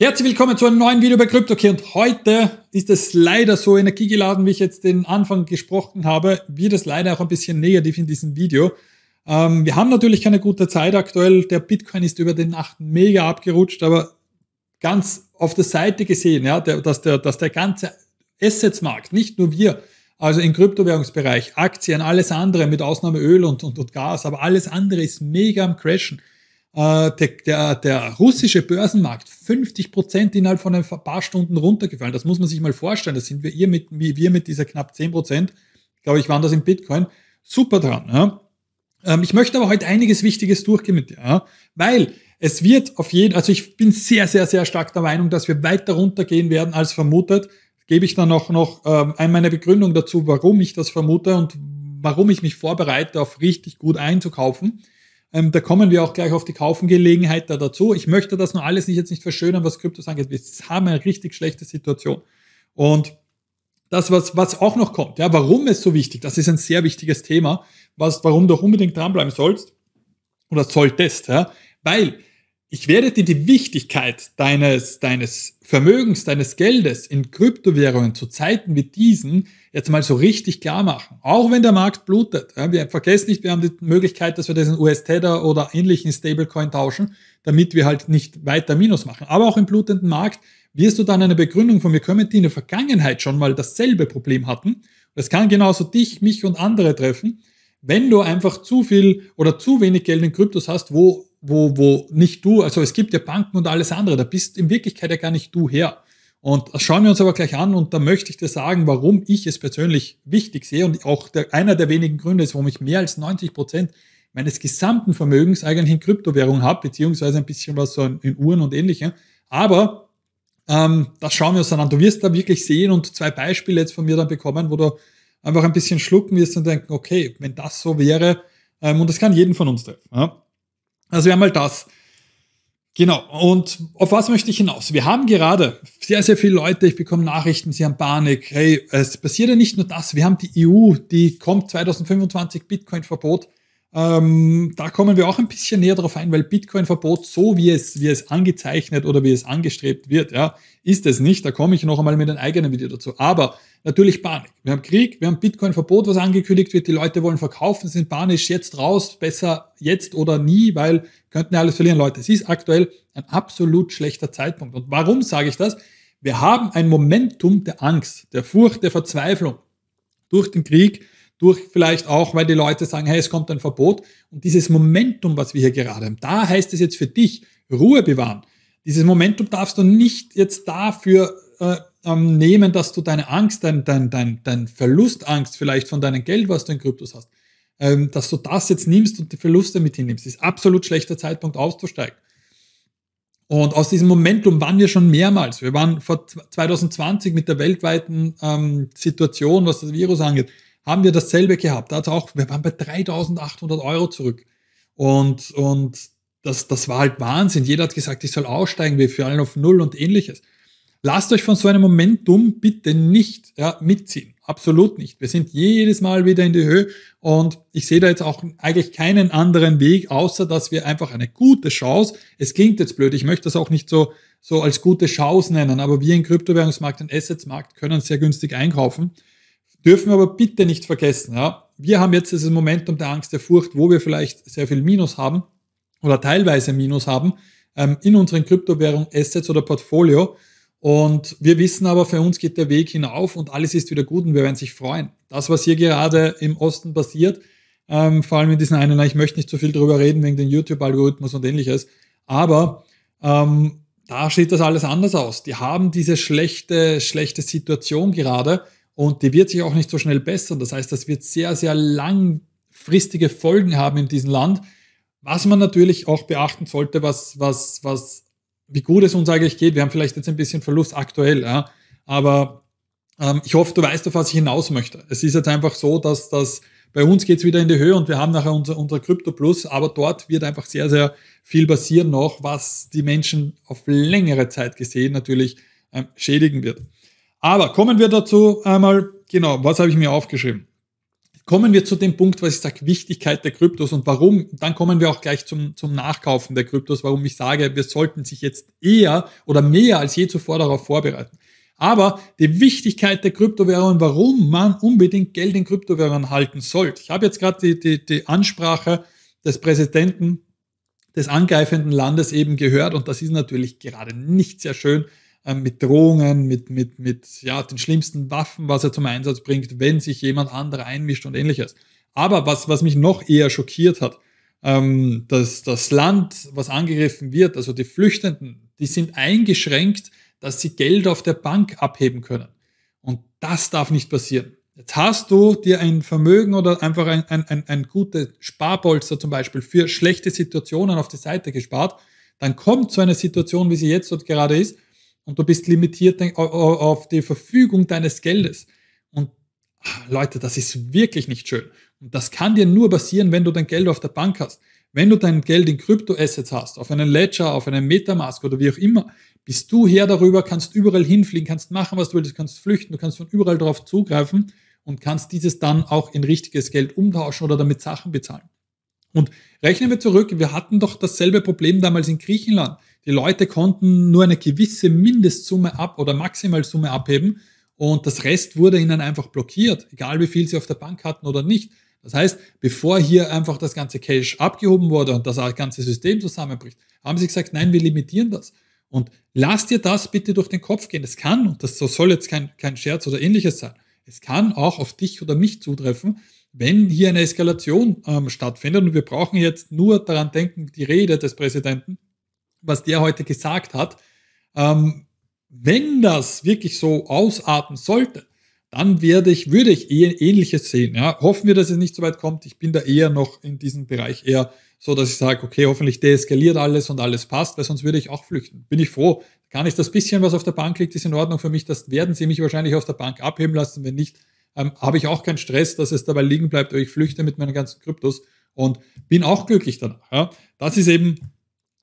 Herzlich willkommen zu einem neuen Video bei CryptoKey und heute ist es leider so energiegeladen, wie ich jetzt den Anfang gesprochen habe, wird es leider auch ein bisschen negativ in diesem Video. Ähm, wir haben natürlich keine gute Zeit aktuell, der Bitcoin ist über den 8 mega abgerutscht, aber ganz auf der Seite gesehen, ja, der, dass, der, dass der ganze Assetsmarkt, nicht nur wir, also im Kryptowährungsbereich, Aktien, alles andere, mit Ausnahme Öl und, und, und Gas, aber alles andere ist mega am Crashen äh, der, der, der, russische Börsenmarkt 50 Prozent innerhalb von ein paar Stunden runtergefallen. Das muss man sich mal vorstellen. Das sind wir, ihr mit, wie wir mit dieser knapp 10 Prozent, glaube ich, waren das in Bitcoin, super dran. Ja? Ähm, ich möchte aber heute einiges Wichtiges durchgehen mit dir, ja? weil es wird auf jeden, also ich bin sehr, sehr, sehr stark der Meinung, dass wir weiter runtergehen werden als vermutet. Gebe ich dann auch noch ähm, einmal eine Begründung dazu, warum ich das vermute und warum ich mich vorbereite, auf richtig gut einzukaufen. Ähm, da kommen wir auch gleich auf die Kaufengelegenheit da dazu. Ich möchte das nur alles nicht, jetzt nicht verschönern, was Kryptos angeht. Wir haben eine richtig schlechte Situation. Und das, was, was auch noch kommt, ja, warum ist so wichtig? Das ist ein sehr wichtiges Thema, was, warum du auch unbedingt dranbleiben sollst oder solltest, ja, weil ich werde dir die Wichtigkeit deines, deines Vermögens, deines Geldes in Kryptowährungen zu Zeiten wie diesen jetzt mal so richtig klar machen. Auch wenn der Markt blutet. Ja, wir vergessen nicht, wir haben die Möglichkeit, dass wir diesen US-Tether oder ähnlichen Stablecoin tauschen, damit wir halt nicht weiter Minus machen. Aber auch im blutenden Markt wirst du dann eine Begründung von mir kommen, die in der Vergangenheit schon mal dasselbe Problem hatten. Das kann genauso dich, mich und andere treffen, wenn du einfach zu viel oder zu wenig Geld in Kryptos hast, wo wo, wo nicht du, also es gibt ja Banken und alles andere, da bist in Wirklichkeit ja gar nicht du her. Und das schauen wir uns aber gleich an und da möchte ich dir sagen, warum ich es persönlich wichtig sehe und auch der, einer der wenigen Gründe ist, warum ich mehr als 90 Prozent meines gesamten Vermögens eigentlich in Kryptowährungen habe, beziehungsweise ein bisschen was so in Uhren und ähnlichem. Aber ähm, das schauen wir uns dann an. Du wirst da wirklich sehen und zwei Beispiele jetzt von mir dann bekommen, wo du einfach ein bisschen schlucken wirst und denken, okay, wenn das so wäre, ähm, und das kann jeden von uns treffen. Ja? Also einmal halt das. Genau. Und auf was möchte ich hinaus? Wir haben gerade sehr, sehr viele Leute, ich bekomme Nachrichten, sie haben Panik. Hey, es passiert ja nicht nur das. Wir haben die EU, die kommt 2025 Bitcoin-Verbot. Ähm, da kommen wir auch ein bisschen näher drauf ein, weil Bitcoin-Verbot, so wie es, wie es angezeichnet oder wie es angestrebt wird, ja, ist es nicht. Da komme ich noch einmal mit einem eigenen Video dazu. Aber natürlich Panik. Wir haben Krieg, wir haben Bitcoin-Verbot, was angekündigt wird. Die Leute wollen verkaufen, sind panisch, jetzt raus, besser jetzt oder nie, weil könnten ja alles verlieren, Leute. Es ist aktuell ein absolut schlechter Zeitpunkt. Und warum sage ich das? Wir haben ein Momentum der Angst, der Furcht, der Verzweiflung durch den Krieg durch vielleicht auch, weil die Leute sagen, hey, es kommt ein Verbot. Und dieses Momentum, was wir hier gerade haben, da heißt es jetzt für dich, Ruhe bewahren. Dieses Momentum darfst du nicht jetzt dafür äh, ähm, nehmen, dass du deine Angst, dein, dein, dein, dein Verlustangst vielleicht von deinem Geld, was du in Kryptos hast, ähm, dass du das jetzt nimmst und die Verluste mit hinnimmst. Das Ist absolut schlechter Zeitpunkt auszusteigen. Und aus diesem Momentum waren wir schon mehrmals. Wir waren vor 2020 mit der weltweiten ähm, Situation, was das Virus angeht, haben wir dasselbe gehabt. Also auch, wir waren bei 3800 Euro zurück. Und, und das, das war halt Wahnsinn. Jeder hat gesagt, ich soll aussteigen, wir fallen auf Null und ähnliches. Lasst euch von so einem Momentum bitte nicht ja, mitziehen. Absolut nicht. Wir sind jedes Mal wieder in die Höhe und ich sehe da jetzt auch eigentlich keinen anderen Weg, außer dass wir einfach eine gute Chance, es klingt jetzt blöd, ich möchte das auch nicht so, so als gute Chance nennen, aber wir im Kryptowährungsmarkt, im Assetsmarkt können sehr günstig einkaufen Dürfen wir aber bitte nicht vergessen, ja, wir haben jetzt dieses Momentum der Angst, der Furcht, wo wir vielleicht sehr viel Minus haben oder teilweise Minus haben ähm, in unseren Kryptowährungen, Assets oder Portfolio. Und wir wissen aber, für uns geht der Weg hinauf und alles ist wieder gut und wir werden sich freuen. Das, was hier gerade im Osten passiert, ähm, vor allem in diesen einen, ich möchte nicht zu so viel drüber reden wegen den YouTube-Algorithmus und ähnliches, aber ähm, da sieht das alles anders aus. Die haben diese schlechte, schlechte Situation gerade und die wird sich auch nicht so schnell bessern. Das heißt, das wird sehr, sehr langfristige Folgen haben in diesem Land. Was man natürlich auch beachten sollte, was, was, was, wie gut es uns eigentlich geht. Wir haben vielleicht jetzt ein bisschen Verlust aktuell, ja? aber ähm, ich hoffe, du weißt, auf was ich hinaus möchte. Es ist jetzt einfach so, dass das bei uns geht es wieder in die Höhe und wir haben nachher unser, unser Crypto Plus, aber dort wird einfach sehr, sehr viel passieren noch, was die Menschen auf längere Zeit gesehen natürlich ähm, schädigen wird. Aber kommen wir dazu einmal, genau, was habe ich mir aufgeschrieben? Kommen wir zu dem Punkt, was ich sage, Wichtigkeit der Kryptos und warum, dann kommen wir auch gleich zum, zum Nachkaufen der Kryptos, warum ich sage, wir sollten sich jetzt eher oder mehr als je zuvor darauf vorbereiten. Aber die Wichtigkeit der Kryptowährungen, warum man unbedingt Geld in Kryptowährungen halten sollte. Ich habe jetzt gerade die, die, die Ansprache des Präsidenten des angreifenden Landes eben gehört und das ist natürlich gerade nicht sehr schön, äh, mit Drohungen, mit, mit, mit ja, den schlimmsten Waffen, was er zum Einsatz bringt, wenn sich jemand anderer einmischt und ähnliches. Aber was, was mich noch eher schockiert hat, ähm, dass das Land, was angegriffen wird, also die Flüchtenden, die sind eingeschränkt, dass sie Geld auf der Bank abheben können. Und das darf nicht passieren. Jetzt hast du dir ein Vermögen oder einfach ein, ein, ein, ein gutes Sparpolster zum Beispiel für schlechte Situationen auf die Seite gespart. Dann kommt so eine Situation, wie sie jetzt dort gerade ist, und du bist limitiert auf die Verfügung deines Geldes. Und ah, Leute, das ist wirklich nicht schön. Und das kann dir nur passieren, wenn du dein Geld auf der Bank hast. Wenn du dein Geld in Kryptoassets hast, auf einem Ledger, auf einem Metamask oder wie auch immer, bist du her darüber, kannst überall hinfliegen, kannst machen, was du willst, kannst flüchten, du kannst von überall darauf zugreifen und kannst dieses dann auch in richtiges Geld umtauschen oder damit Sachen bezahlen. Und rechnen wir zurück, wir hatten doch dasselbe Problem damals in Griechenland. Die Leute konnten nur eine gewisse Mindestsumme ab oder Maximalsumme abheben und das Rest wurde ihnen einfach blockiert, egal wie viel sie auf der Bank hatten oder nicht. Das heißt, bevor hier einfach das ganze Cash abgehoben wurde und das ganze System zusammenbricht, haben sie gesagt, nein, wir limitieren das. Und lass dir das bitte durch den Kopf gehen. Es kann, und das soll jetzt kein, kein Scherz oder ähnliches sein, es kann auch auf dich oder mich zutreffen, wenn hier eine Eskalation ähm, stattfindet. Und wir brauchen jetzt nur daran denken, die Rede des Präsidenten was der heute gesagt hat. Ähm, wenn das wirklich so ausarten sollte, dann werde ich, würde ich eher Ähnliches sehen. Ja. Hoffen wir, dass es nicht so weit kommt. Ich bin da eher noch in diesem Bereich eher so, dass ich sage, okay, hoffentlich deeskaliert alles und alles passt, weil sonst würde ich auch flüchten. Bin ich froh. Kann ich das bisschen, was auf der Bank liegt, ist in Ordnung für mich. Das werden sie mich wahrscheinlich auf der Bank abheben lassen. Wenn nicht, ähm, habe ich auch keinen Stress, dass es dabei liegen bleibt, oder ich flüchte mit meinen ganzen Kryptos und bin auch glücklich danach. Ja. Das ist eben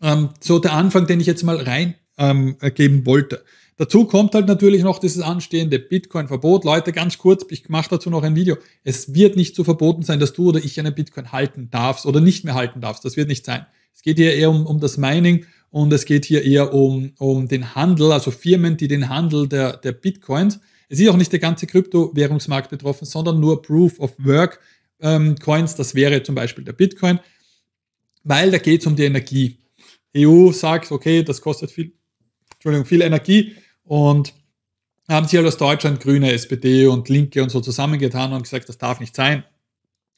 ähm, so der Anfang, den ich jetzt mal reingeben ähm, äh, wollte. Dazu kommt halt natürlich noch dieses anstehende Bitcoin-Verbot. Leute, ganz kurz, ich mache dazu noch ein Video. Es wird nicht so verboten sein, dass du oder ich einen Bitcoin halten darfst oder nicht mehr halten darfst. Das wird nicht sein. Es geht hier eher um, um das Mining und es geht hier eher um, um den Handel, also Firmen, die den Handel der, der Bitcoins. Es ist auch nicht der ganze Kryptowährungsmarkt betroffen, sondern nur Proof of Work ähm, Coins. Das wäre zum Beispiel der Bitcoin, weil da geht es um die Energie. EU sagt, okay, das kostet viel, Entschuldigung, viel Energie und haben sich halt aus Deutschland Grüne, SPD und Linke und so zusammengetan und gesagt, das darf nicht sein,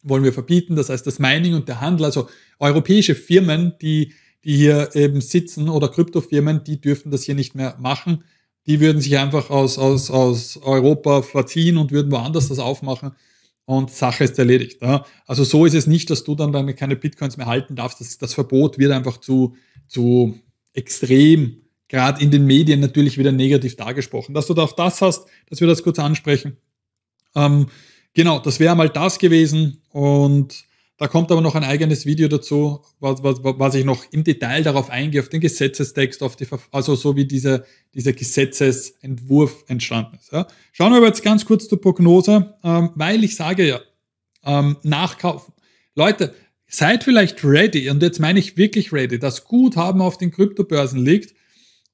wollen wir verbieten. Das heißt, das Mining und der Handel, also europäische Firmen, die, die hier eben sitzen oder Kryptofirmen, die dürfen das hier nicht mehr machen. Die würden sich einfach aus, aus, aus Europa verziehen und würden woanders das aufmachen und Sache ist erledigt. Ja. Also so ist es nicht, dass du dann, dann keine Bitcoins mehr halten darfst. Das, das Verbot wird einfach zu, so extrem, gerade in den Medien natürlich wieder negativ dargesprochen. Dass du da auch das hast, dass wir das kurz ansprechen. Ähm, genau, das wäre mal das gewesen und da kommt aber noch ein eigenes Video dazu, was, was, was ich noch im Detail darauf eingehe, auf den Gesetzestext, auf die, also so wie dieser, dieser Gesetzesentwurf entstanden ist. Ja. Schauen wir aber jetzt ganz kurz zur Prognose, ähm, weil ich sage ja, ähm, nachkaufen. Leute, seid vielleicht ready, und jetzt meine ich wirklich ready, das Guthaben auf den Kryptobörsen liegt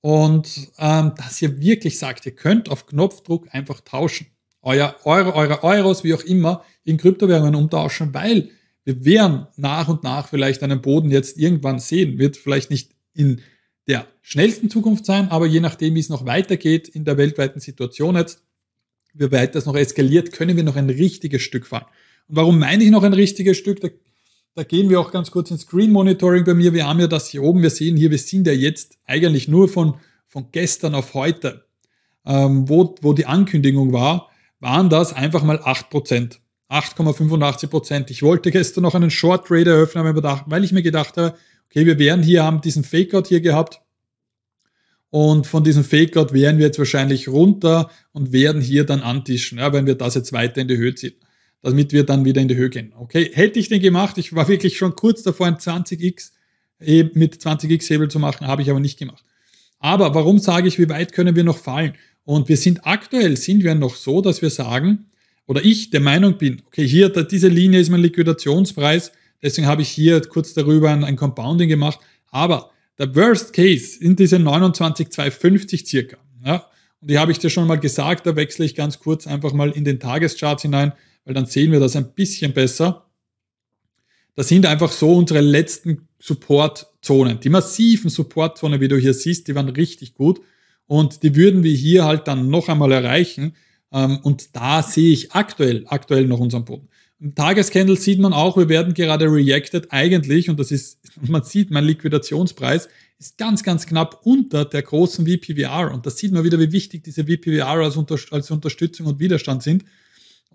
und ähm, dass ihr wirklich sagt, ihr könnt auf Knopfdruck einfach tauschen. Euer Euro, eure Euros, wie auch immer, in Kryptowährungen umtauschen, weil wir werden nach und nach vielleicht einen Boden jetzt irgendwann sehen. Wird vielleicht nicht in der schnellsten Zukunft sein, aber je nachdem, wie es noch weitergeht in der weltweiten Situation jetzt, wie weit das noch eskaliert, können wir noch ein richtiges Stück fahren. Und warum meine ich noch ein richtiges Stück? Da da gehen wir auch ganz kurz ins Screen Monitoring bei mir. Wir haben ja das hier oben. Wir sehen hier, wir sind ja jetzt eigentlich nur von, von gestern auf heute, ähm, wo, wo die Ankündigung war, waren das einfach mal 8%. 8,85%. Ich wollte gestern noch einen Short Trade eröffnen, weil ich mir gedacht habe, okay, wir werden hier, haben diesen Fakeout hier gehabt. Und von diesem Fakeout wären wir jetzt wahrscheinlich runter und werden hier dann antischen, ja, wenn wir das jetzt weiter in die Höhe ziehen damit wir dann wieder in die Höhe gehen. Okay, hätte ich den gemacht, ich war wirklich schon kurz davor, ein 20x äh, mit 20x Hebel zu machen, habe ich aber nicht gemacht. Aber warum sage ich, wie weit können wir noch fallen? Und wir sind aktuell, sind wir noch so, dass wir sagen, oder ich der Meinung bin, okay, hier, diese Linie ist mein Liquidationspreis, deswegen habe ich hier kurz darüber ein, ein Compounding gemacht, aber der Worst Case sind diese 29,250 circa. Ja? Und die habe ich dir schon mal gesagt, da wechsle ich ganz kurz einfach mal in den Tageschart hinein weil dann sehen wir das ein bisschen besser. Das sind einfach so unsere letzten Supportzonen. Die massiven Supportzonen, wie du hier siehst, die waren richtig gut und die würden wir hier halt dann noch einmal erreichen. Ähm, und da sehe ich aktuell, aktuell noch unseren Boden. Im Tagescandle sieht man auch, wir werden gerade reacted eigentlich und das ist, man sieht, mein Liquidationspreis ist ganz, ganz knapp unter der großen VPVR und das sieht man wieder, wie wichtig diese VPVR als, Unter als Unterstützung und Widerstand sind.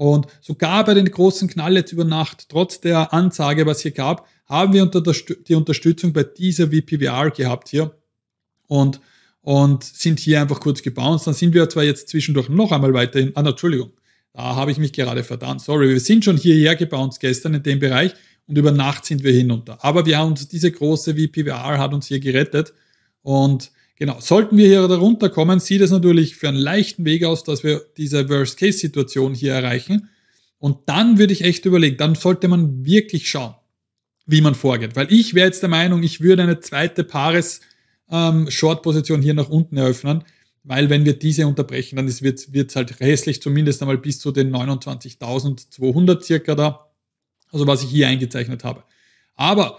Und sogar bei den großen Knallets über Nacht, trotz der Ansage, was hier gab, haben wir die Unterstützung bei dieser VPVR gehabt hier und, und sind hier einfach kurz gebounced. Dann sind wir zwar jetzt zwischendurch noch einmal weiterhin, ah, Entschuldigung, da habe ich mich gerade verdammt, sorry, wir sind schon hierher gebounced gestern in dem Bereich und über Nacht sind wir hinunter. Aber wir haben uns, diese große VPVR hat uns hier gerettet und Genau, sollten wir hier darunter kommen, sieht es natürlich für einen leichten Weg aus, dass wir diese Worst-Case-Situation hier erreichen. Und dann würde ich echt überlegen, dann sollte man wirklich schauen, wie man vorgeht. Weil ich wäre jetzt der Meinung, ich würde eine zweite Paares-Short-Position ähm, hier nach unten eröffnen, weil wenn wir diese unterbrechen, dann wird es halt hässlich, zumindest einmal bis zu den 29.200 circa da, also was ich hier eingezeichnet habe. Aber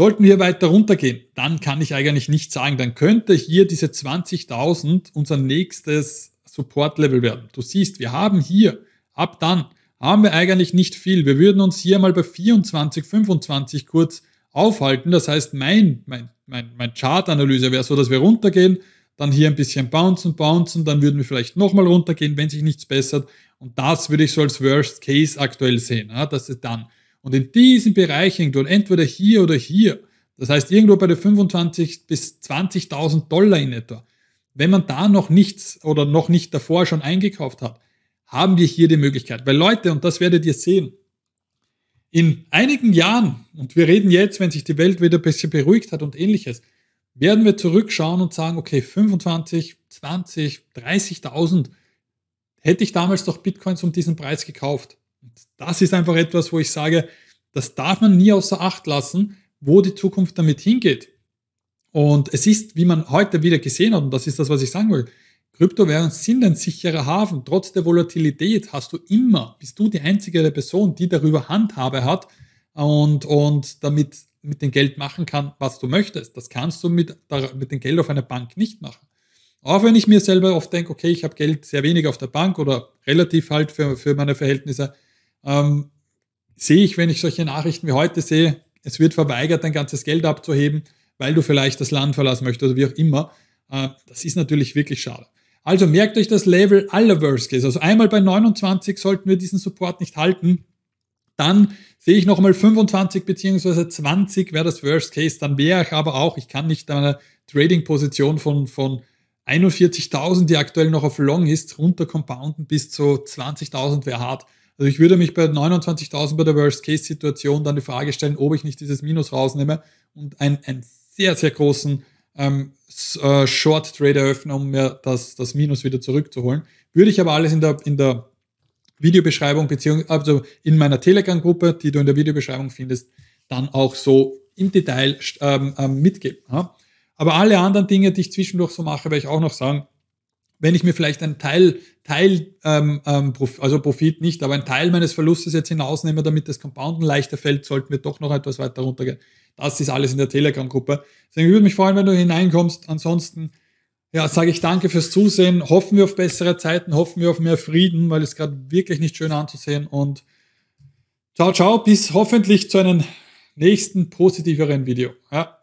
Sollten wir weiter runtergehen, dann kann ich eigentlich nicht sagen, dann könnte hier diese 20.000 unser nächstes Support-Level werden. Du siehst, wir haben hier, ab dann haben wir eigentlich nicht viel. Wir würden uns hier mal bei 24, 25 kurz aufhalten. Das heißt, mein, mein, mein, mein Chart-Analyse wäre so, dass wir runtergehen, dann hier ein bisschen bouncen, bouncen, dann würden wir vielleicht nochmal runtergehen, wenn sich nichts bessert. Und das würde ich so als Worst Case aktuell sehen. Ja? Das ist dann und in diesem Bereich entweder hier oder hier, das heißt irgendwo bei den 25 bis 20.000 Dollar in etwa, wenn man da noch nichts oder noch nicht davor schon eingekauft hat, haben wir hier die Möglichkeit. Weil Leute, und das werdet ihr sehen, in einigen Jahren, und wir reden jetzt, wenn sich die Welt wieder ein bisschen beruhigt hat und ähnliches, werden wir zurückschauen und sagen, okay, 25, 20, 30.000 hätte ich damals doch Bitcoins um diesen Preis gekauft das ist einfach etwas, wo ich sage, das darf man nie außer Acht lassen, wo die Zukunft damit hingeht. Und es ist, wie man heute wieder gesehen hat, und das ist das, was ich sagen will, Kryptowährungen sind ein sicherer Hafen. Trotz der Volatilität hast du immer, bist du die einzige Person, die darüber Handhabe hat und, und damit mit dem Geld machen kann, was du möchtest. Das kannst du mit, mit dem Geld auf einer Bank nicht machen. Auch wenn ich mir selber oft denke, okay, ich habe Geld sehr wenig auf der Bank oder relativ halt für, für meine Verhältnisse, ähm, sehe ich, wenn ich solche Nachrichten wie heute sehe, es wird verweigert, dein ganzes Geld abzuheben, weil du vielleicht das Land verlassen möchtest oder wie auch immer. Äh, das ist natürlich wirklich schade. Also merkt euch das Level aller Worst Case. Also einmal bei 29 sollten wir diesen Support nicht halten. Dann sehe ich nochmal 25 bzw. 20 wäre das Worst Case. Dann wäre ich aber auch, ich kann nicht eine Trading-Position von, von 41.000, die aktuell noch auf Long ist, runter compounden bis zu 20.000 wäre hart. Also ich würde mich bei 29.000 bei der Worst-Case-Situation dann die Frage stellen, ob ich nicht dieses Minus rausnehme und einen, einen sehr, sehr großen ähm, äh, Short-Trade eröffne, um mir das, das Minus wieder zurückzuholen. Würde ich aber alles in der, in der Videobeschreibung, beziehungsweise also in meiner Telegram-Gruppe, die du in der Videobeschreibung findest, dann auch so im Detail ähm, ähm, mitgeben. Ja? Aber alle anderen Dinge, die ich zwischendurch so mache, werde ich auch noch sagen, wenn ich mir vielleicht einen Teil, Teil ähm, ähm, also Profit nicht, aber einen Teil meines Verlustes jetzt hinausnehme, damit das Compounden leichter fällt, sollten wir doch noch etwas weiter runtergehen. Das ist alles in der Telegram-Gruppe. Deswegen würde mich freuen, wenn du hineinkommst. Ansonsten ja, sage ich danke fürs Zusehen. Hoffen wir auf bessere Zeiten, hoffen wir auf mehr Frieden, weil es gerade wirklich nicht schön anzusehen. Und ciao, ciao, bis hoffentlich zu einem nächsten positiveren Video. Ja.